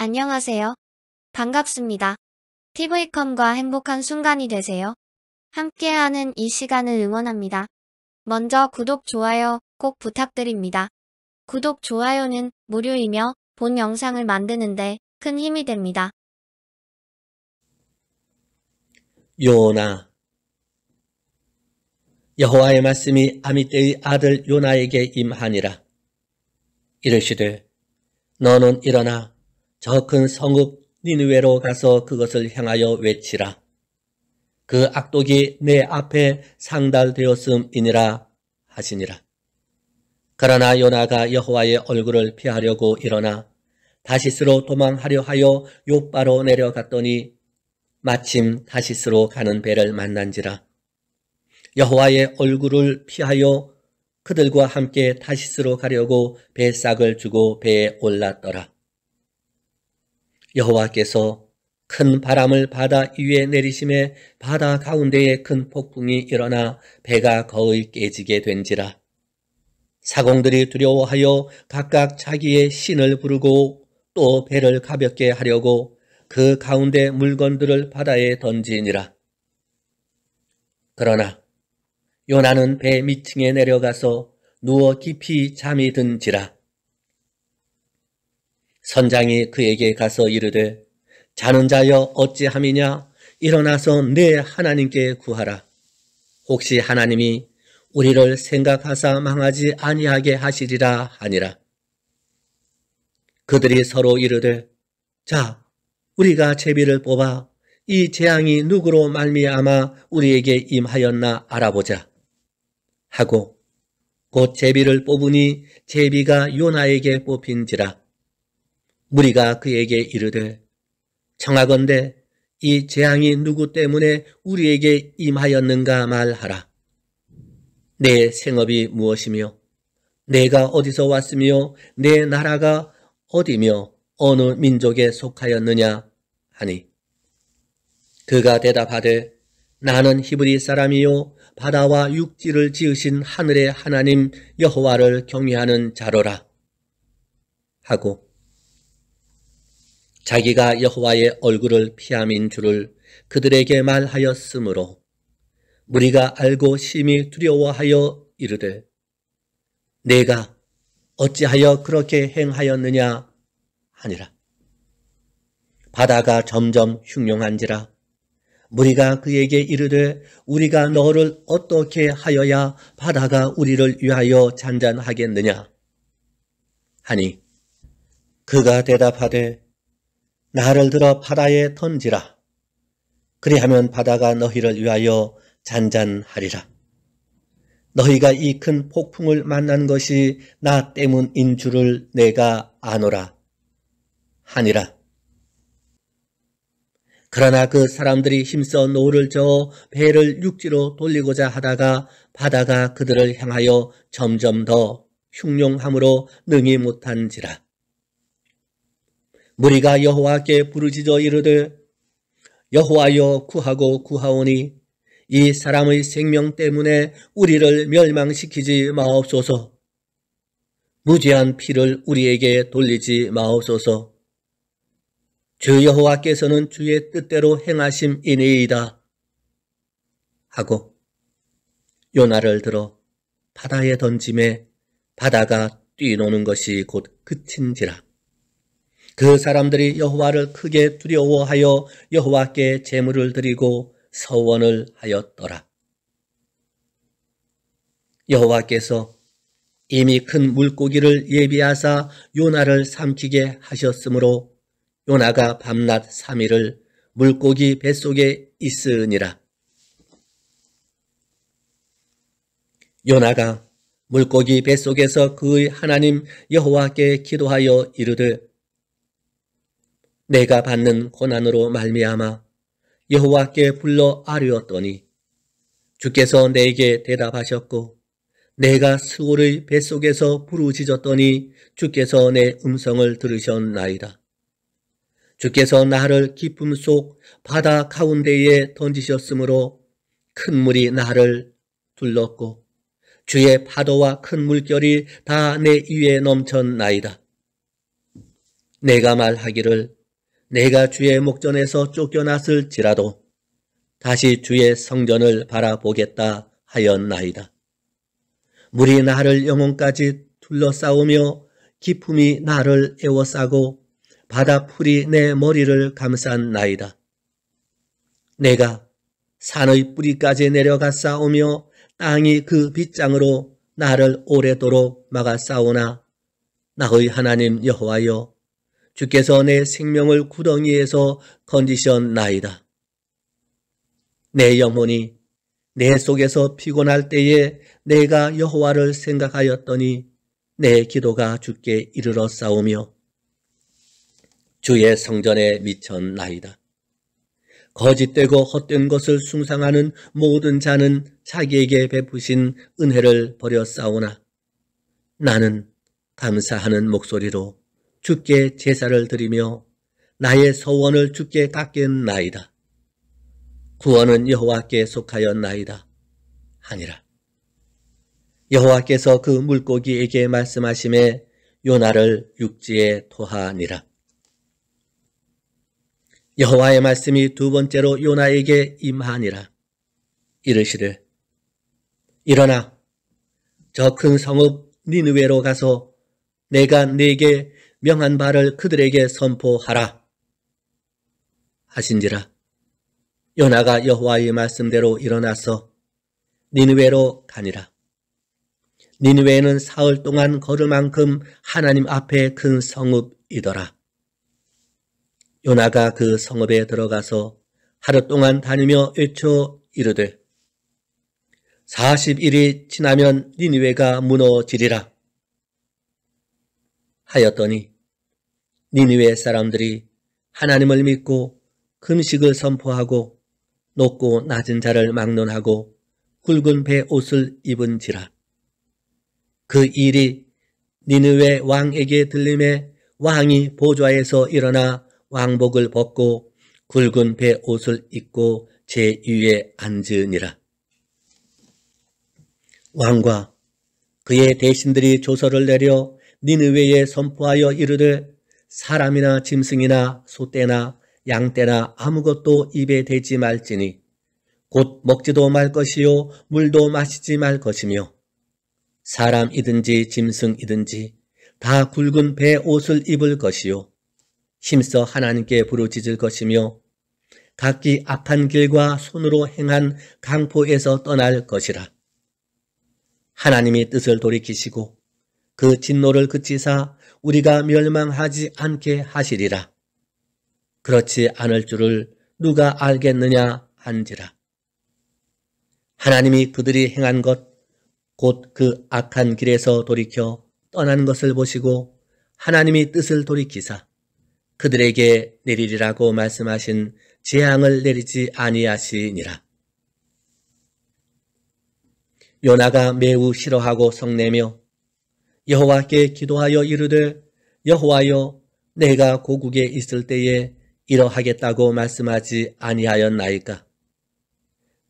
안녕하세요. 반갑습니다. TV컴과 행복한 순간이 되세요. 함께하는 이 시간을 응원합니다. 먼저 구독, 좋아요 꼭 부탁드립니다. 구독, 좋아요는 무료이며 본 영상을 만드는데 큰 힘이 됩니다. 요나 여호와의 말씀이 아미떼의 아들 요나에게 임하니라. 이르시되 너는 일어나 저큰 성읍 니느웨로 가서 그것을 향하여 외치라. 그 악독이 내 앞에 상달되었음이니라 하시니라. 그러나 요나가 여호와의 얼굴을 피하려고 일어나 다시스로 도망하려 하여 요바로 내려갔더니 마침 다시스로 가는 배를 만난지라. 여호와의 얼굴을 피하여 그들과 함께 다시스로 가려고 배싹을 주고 배에 올랐더라. 여호와께서 큰 바람을 바다 위에 내리심에 바다 가운데에 큰 폭풍이 일어나 배가 거의 깨지게 된지라. 사공들이 두려워하여 각각 자기의 신을 부르고 또 배를 가볍게 하려고 그 가운데 물건들을 바다에 던지니라. 그러나 요나는 배 밑층에 내려가서 누워 깊이 잠이 든지라. 선장이 그에게 가서 이르되 자는 자여 어찌함이냐 일어나서 내 하나님께 구하라 혹시 하나님이 우리를 생각하사 망하지 아니하게 하시리라 하니라 그들이 서로 이르되 자 우리가 제비를 뽑아 이 재앙이 누구로 말미암아 우리에게 임하였나 알아보자 하고 곧 제비를 뽑으니 제비가 요나에게 뽑힌지라 무리가 그에게 이르되 청하건대 이 재앙이 누구 때문에 우리에게 임하였는가 말하라. 내 생업이 무엇이며 내가 어디서 왔으며 내 나라가 어디며 어느 민족에 속하였느냐 하니 그가 대답하되 나는 히브리 사람이요 바다와 육지를 지으신 하늘의 하나님 여호와를 경외하는 자로라 하고 자기가 여호와의 얼굴을 피함인 줄을 그들에게 말하였으므로 우리가 알고 심히 두려워하여 이르되 내가 어찌하여 그렇게 행하였느냐 하니라. 바다가 점점 흉용한지라 무리가 그에게 이르되 우리가 너를 어떻게 하여야 바다가 우리를 위하여 잔잔하겠느냐 하니 그가 대답하되 나를 들어 바다에 던지라. 그리하면 바다가 너희를 위하여 잔잔하리라. 너희가 이 큰 폭풍을 만난 것이 나 때문인 줄을 내가 아노라 하니라. 그러나 그 사람들이 힘써 노를 저어 배를 육지로 돌리고자 하다가 바다가 그들을 향하여 점점 더 흉용함으로 능히 못한지라. 무리가 여호와께 부르짖어 이르되 여호와여 구하고 구하오니 이 사람의 생명 때문에 우리를 멸망시키지 마옵소서. 무죄한 피를 우리에게 돌리지 마옵소서. 주 여호와께서는 주의 뜻대로 행하심이니이다. 하고 요나를 들어 바다에 던짐에 바다가 뛰노는 것이 곧끝인지라 그 사람들이 여호와를 크게 두려워하여 여호와께 제물을 드리고 서원을 하였더라. 여호와께서 이미 큰 물고기를 예비하사 요나를 삼키게 하셨으므로 요나가 밤낮 3일을 물고기 뱃속에 있으니라. 요나가 물고기 뱃속에서 그의 하나님 여호와께 기도하여 이르되 내가 받는 고난으로 말미암아 여호와께 불러 아뢰었더니 주께서 내게 대답하셨고 내가 수호의 뱃속에서 부르짖었더니 주께서 내 음성을 들으셨나이다. 주께서 나를 기쁨 속 바다 가운데에 던지셨으므로 큰 물이 나를 둘렀고 주의 파도와 큰 물결이 다 내 위에 넘쳤나이다. 내가 말하기를 내가 주의 목전에서 쫓겨났을지라도 다시 주의 성전을 바라보겠다 하였나이다. 물이 나를 영혼까지 둘러싸우며 기품이 나를 애워싸고 바다 풀이 내 머리를 감싼 나이다. 내가 산의 뿌리까지 내려가 싸우며 땅이 그 빗장으로 나를 오래도록 막아 싸우나 나의 하나님 여호와여 주께서 내 생명을 구덩이에서 건지셨나이다. 내 영혼이 내 속에서 피곤할 때에 내가 여호와를 생각하였더니 내 기도가 주께 이르러 싸우며 주의 성전에 미쳤나이다. 거짓되고 헛된 것을 숭상하는 모든 자는 자기에게 베푸신 은혜를 버려 싸우나 나는 감사하는 목소리로 주께 제사를 드리며 나의 서원을 주께 깎겠나이다. 구원은 여호와께 속하였나이다. 하니라. 여호와께서 그 물고기에게 말씀하심에 요나를 육지에 토하니라. 여호와의 말씀이 두 번째로 요나에게 임하니라. 이르시되 일어나 저 큰 성읍 니느웨로 가서 내가 네게 명한 바를 그들에게 선포하라 하신지라 요나가 여호와의 말씀대로 일어나서 니느웨로 가니라 니느웨는 사흘 동안 걸을 만큼 하나님 앞에 큰 성읍이더라 요나가 그 성읍에 들어가서 하루 동안 다니며 외쳐 이르되 40일이 지나면 니느웨가 무너지리라 하였더니 니느웨 사람들이 하나님을 믿고 금식을 선포하고 높고 낮은 자를 막론하고 굵은 배 옷을 입은지라. 그 일이 니느웨 왕에게 들림에 왕이 보좌에서 일어나 왕복을 벗고 굵은 배 옷을 입고 제 위에 앉으니라. 왕과 그의 대신들이 조서를 내려 니느웨에 선포하여 이르되 사람이나 짐승이나 소떼나 양떼나 아무것도 입에 대지 말지니 곧 먹지도 말 것이요 물도 마시지 말 것이며 사람이든지 짐승이든지 다 굵은 배 옷을 입을 것이요 힘써 하나님께 부르짖을 것이며 각기 악한 길과 손으로 행한 강포에서 떠날 것이라 하나님이 뜻을 돌이키시고 그 진노를 그치사 우리가 멸망하지 않게 하시리라. 그렇지 않을 줄을 누가 알겠느냐 한지라. 하나님이 그들이 행한 것, 곧 그 악한 길에서 돌이켜 떠난 것을 보시고 하나님이 뜻을 돌이키사 그들에게 내리리라고 말씀하신 재앙을 내리지 아니하시니라. 요나가 매우 싫어하고 성내며 여호와께 기도하여 이르되 여호와여 내가 고국에 있을 때에 이러하겠다고 말씀하지 아니하였나이까.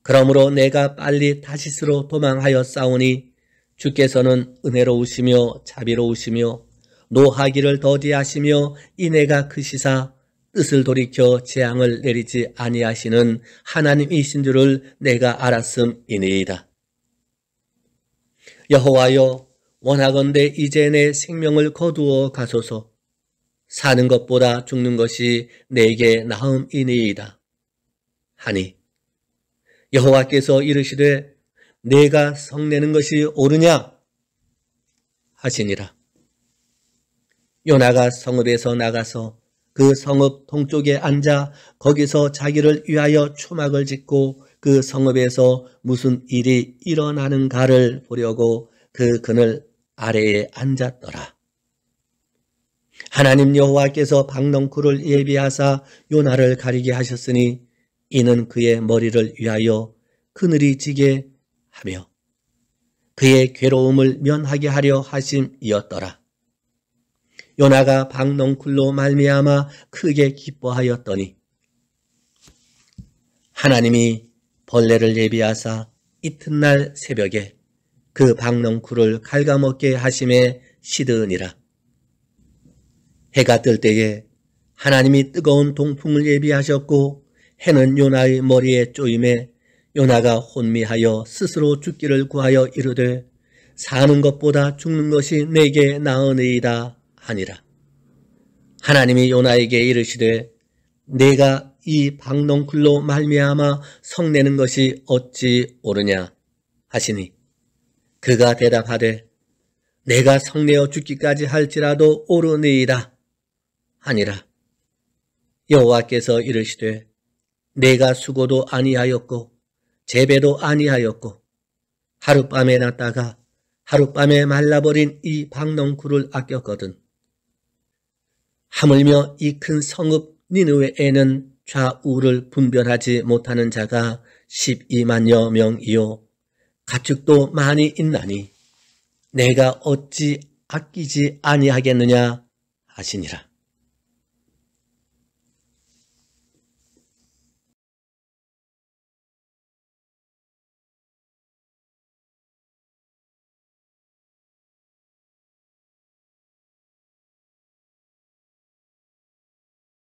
그러므로 내가 빨리 다시스로 도망하여 싸우니 주께서는 은혜로우시며 자비로우시며 노하기를 더디하시며 이내가 크시사 그 뜻을 돌이켜 재앙을 내리지 아니하시는 하나님이신 줄을 내가 알았음이니이다. 여호와여 원하건대 이제 내 생명을 거두어 가소서. 사는 것보다 죽는 것이 내게 나음이니이다. 하니 여호와께서 이르시되 내가 성내는 것이 옳으냐 하시니라. 요나가 성읍에서 나가서 그 성읍 동쪽에 앉아 거기서 자기를 위하여 초막을 짓고 그 성읍에서 무슨 일이 일어나는가를 보려고 그 그늘 아래에 앉았더라. 하나님 여호와께서 박넝쿨을 예비하사 요나를 가리게 하셨으니 이는 그의 머리를 위하여 그늘이 지게 하며 그의 괴로움을 면하게 하려 하심이었더라. 요나가 박넝쿨로 말미암아 크게 기뻐하였더니 하나님이 벌레를 예비하사 이튿날 새벽에 그 박넝쿨을 갉아먹게 하심에 시드니라. 해가 뜰 때에 하나님이 뜨거운 동풍을 예비하셨고 해는 요나의 머리에 쪼임에 요나가 혼미하여 스스로 죽기를 구하여 이르되 사는 것보다 죽는 것이 내게 나으니이다 하니라. 하나님이 요나에게 이르시되 내가 이 박넝쿨로 말미암아 성내는 것이 어찌 오르냐 하시니 그가 대답하되 내가 성내어 죽기까지 할지라도 오르니이다 아니라 여호와께서 이르시되 내가 수고도 아니하였고 재배도 아니하였고 하룻밤에 났다가 하룻밤에 말라버린 이박농쿨를 아꼈거든. 하물며 이 큰 성읍 니누에에는 좌우를 분별하지 못하는 자가 12만여 명이요 가축도 많이 있나니 내가 어찌 아끼지 아니하겠느냐 하시니라.